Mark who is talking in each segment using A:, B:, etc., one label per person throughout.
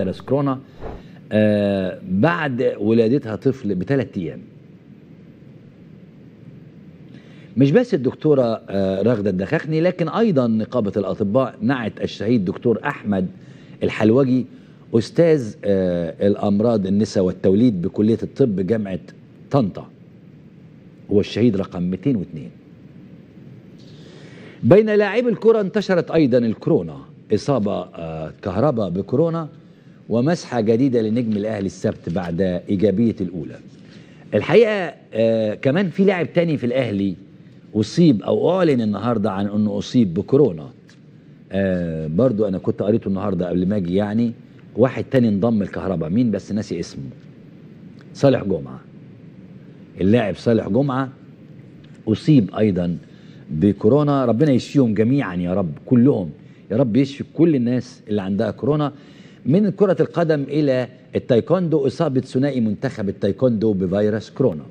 A: فيروس كورونا آه، بعد ولادتها طفل بثلاث ايام مش بس الدكتوره آه، رغده الدخخني لكن ايضا نقابه الاطباء نعت الشهيد دكتور احمد الحلوجي استاذ آه، الامراض النساء والتوليد بكليه الطب جامعه طنطا هو الشهيد رقم 202 بين لاعبي الكره انتشرت ايضا الكورونا اصابه كهرباء بكورونا ومسحة جديدة لنجم الأهلي السبت بعد إيجابية الأولى الحقيقة آه كمان في لاعب تاني في الأهلي أصيب أو أعلن النهاردة عن أنه أصيب بكورونا آه برضو أنا كنت قريته النهاردة قبل ما أجي يعني واحد تاني انضم الكهرباء مين بس ناسي اسمه صالح جمعة اللاعب صالح جمعة أصيب أيضا بكورونا ربنا يشفيهم جميعا يا رب كلهم يا رب يشفي كل الناس اللي عندها كورونا من كرة القدم إلى التايكوندو إصابة ثنائي منتخب التايكوندو بفيروس كورونا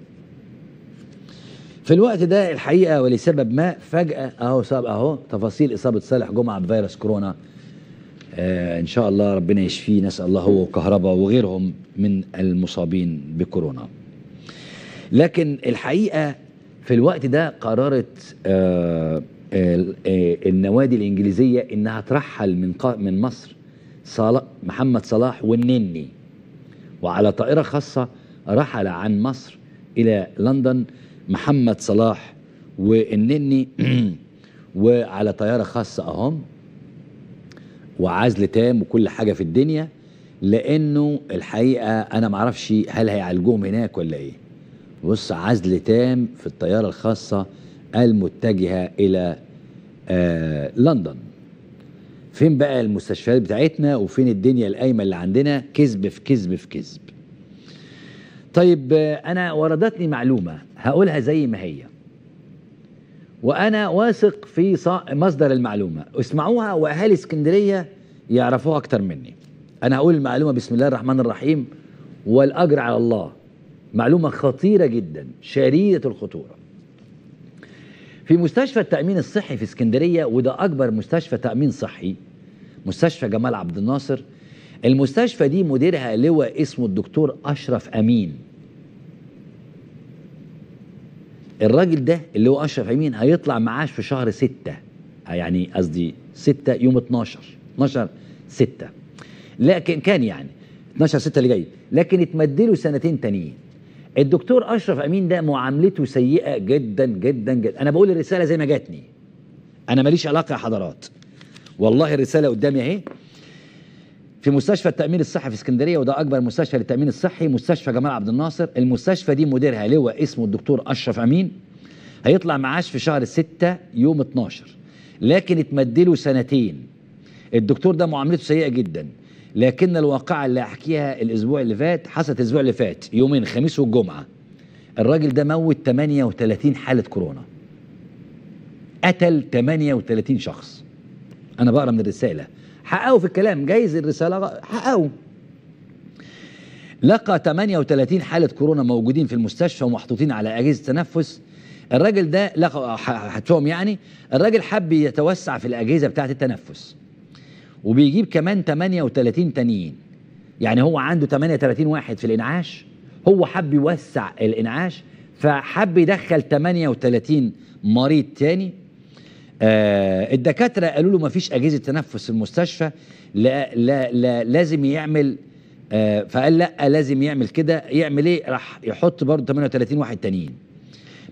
A: في الوقت ده الحقيقة ولسبب ما فجأة أهو صاب أهو تفاصيل إصابة صالح جمعة بفيروس كورونا آه إن شاء الله ربنا يشفيه نسأل الله هو وكهربا وغيرهم من المصابين بكورونا لكن الحقيقة في الوقت ده قررت آه, آه،, آه، النوادي الإنجليزية إنها ترحل من من مصر محمد صلاح والنني وعلى طائرة خاصة رحل عن مصر إلى لندن محمد صلاح والنني وعلى طيارة خاصة أهم وعزل تام وكل حاجة في الدنيا لأنه الحقيقة أنا معرفش هل هيعالجوهم هناك ولا إيه بص عزل تام في الطيارة الخاصة المتجهة إلى آه لندن فين بقى المستشفيات بتاعتنا وفين الدنيا القايمه اللي عندنا كذب في كذب في كذب طيب انا وردتني معلومه هقولها زي ما هي وانا واثق في مصدر المعلومه اسمعوها واهالي اسكندريه يعرفوها اكتر مني انا هقول المعلومه بسم الله الرحمن الرحيم والاجر على الله معلومه خطيره جدا شديده الخطوره في مستشفى التأمين الصحي في اسكندرية وده أكبر مستشفى تأمين صحي مستشفى جمال عبد الناصر المستشفى دي مديرها لواء اسمه الدكتور أشرف أمين الراجل ده اللي هو أشرف أمين هيطلع معاش في شهر 6 يعني قصدي 6 يوم 12 12 6 لكن كان يعني 12 6 اللي جاي لكن اتمدله سنتين تانيين الدكتور اشرف امين ده معاملته سيئه جدا جدا جدا انا بقول الرساله زي ما جاتني انا ماليش علاقه يا حضرات والله الرساله قدامي اهي في مستشفى التامين الصحي في اسكندريه وده اكبر مستشفى للتامين الصحي مستشفى جمال عبد الناصر المستشفى دي مديرها لواء اسمه الدكتور اشرف امين هيطلع معاش في شهر 6 يوم 12 لكن اتمدله سنتين الدكتور ده معاملته سيئه جدا لكن الواقعة اللي أحكيها الأسبوع اللي فات حصلت الأسبوع اللي فات يومين خميس والجمعة الراجل ده موت 38 حالة كورونا قتل 38 شخص أنا بقرأ من الرسالة حققوا في الكلام جايز الرسالة حققوا لقى 38 حالة كورونا موجودين في المستشفى ومحطوطين على أجهزة تنفس الراجل ده لقى حتوم يعني الراجل حب يتوسع في الأجهزة بتاعة التنفس وبيجيب كمان 38 تانيين يعني هو عنده 38 واحد في الانعاش هو حب يوسع الانعاش فحب يدخل 38 مريض تاني آه الدكاتره قالوا له ما فيش اجهزه تنفس في المستشفى لا لا لا لازم يعمل آه فقال لا لازم يعمل كده يعمل ايه راح يحط برضه 38 واحد تانيين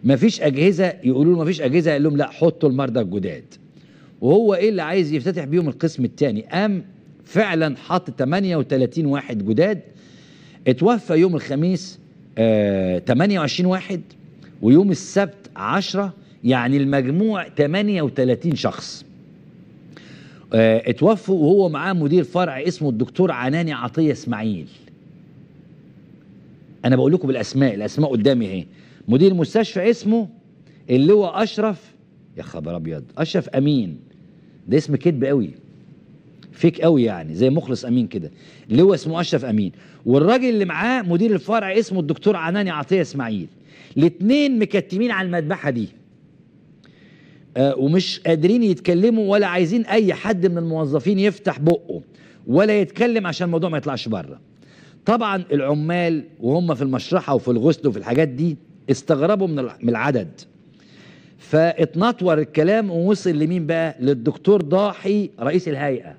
A: ما فيش اجهزه يقولوا له ما فيش اجهزه قال لهم لا حطوا المرضى الجداد وهو ايه اللي عايز يفتتح بيهم القسم الثاني قام فعلا حط 38 واحد جداد اتوفى يوم الخميس آه 28 واحد ويوم السبت 10 يعني المجموع 38 شخص آه اتوفوا وهو معاه مدير فرع اسمه الدكتور عناني عطيه اسماعيل انا بقول لكم بالاسماء الاسماء قدامي اهي مدير مستشفى اسمه اللي هو اشرف يا خبر ابيض اشرف امين ده اسم كذب قوي فيك قوي يعني زي مخلص امين كده اللي هو اسمه اشرف امين والراجل اللي معاه مدير الفرع اسمه الدكتور عناني عطيه اسماعيل الاثنين مكتمين على المذبحه دي آه ومش قادرين يتكلموا ولا عايزين اي حد من الموظفين يفتح بقه ولا يتكلم عشان الموضوع ما يطلعش بره طبعا العمال وهم في المشرحه وفي الغسل وفي الحاجات دي استغربوا من العدد فاتنطور الكلام ووصل لمين بقى للدكتور ضاحي رئيس الهيئة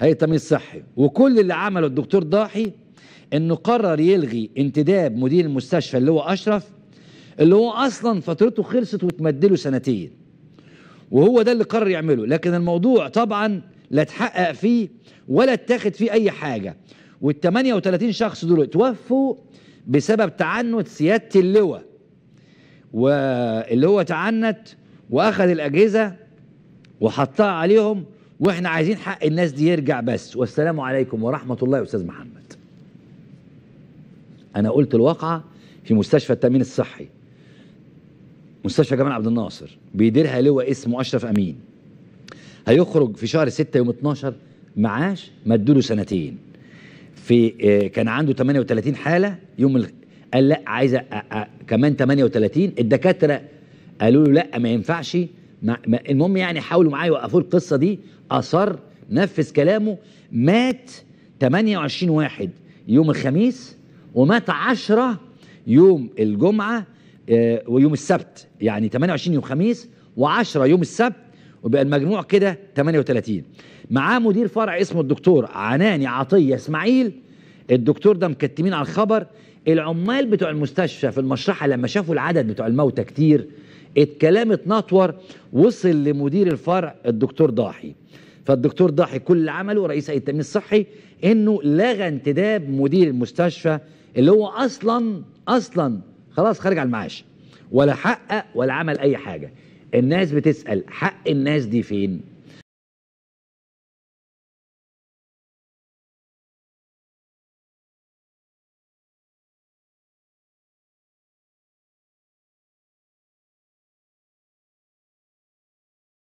A: هيئة التامين الصحي وكل اللي عمله الدكتور ضاحي انه قرر يلغي انتداب مدير المستشفى اللي هو اشرف اللي هو اصلا فترته خلصت وتمدله سنتين وهو ده اللي قرر يعمله لكن الموضوع طبعا لا اتحقق فيه ولا اتاخد فيه اي حاجه وال 38 شخص دول اتوفوا بسبب تعنت سياده اللواء واللي هو تعنت واخذ الاجهزه وحطها عليهم واحنا عايزين حق الناس دي يرجع بس والسلام عليكم ورحمه الله يا استاذ محمد انا قلت الواقعه في مستشفى التامين الصحي مستشفى جمال عبد الناصر بيديرها لواء اسمه اشرف امين هيخرج في شهر 6 يوم 12 معاش مدوا له سنتين في آه، كان عنده 38 حاله يوم قال لا عايز كمان 38 الدكاتره قالوا له لا ما ينفعش ما... ما المهم يعني حاولوا معاه يوقفوا القصه دي اصر نفذ كلامه مات 28 واحد يوم الخميس ومات 10 يوم الجمعه آه، ويوم السبت يعني 28 يوم خميس و10 يوم السبت وبقى المجموع كده 38 معاه مدير فرع اسمه الدكتور عناني عطيه اسماعيل الدكتور ده مكتمين على الخبر العمال بتوع المستشفى في المشرحه لما شافوا العدد بتوع الموتى كتير الكلام اتنطور وصل لمدير الفرع الدكتور ضاحي فالدكتور ضاحي كل اللي عمله رئيس هيئه التامين الصحي انه لغى انتداب مدير المستشفى اللي هو اصلا اصلا خلاص خارج على المعاش ولا حقق ولا عمل اي حاجه الناس بتسال حق الناس دي فين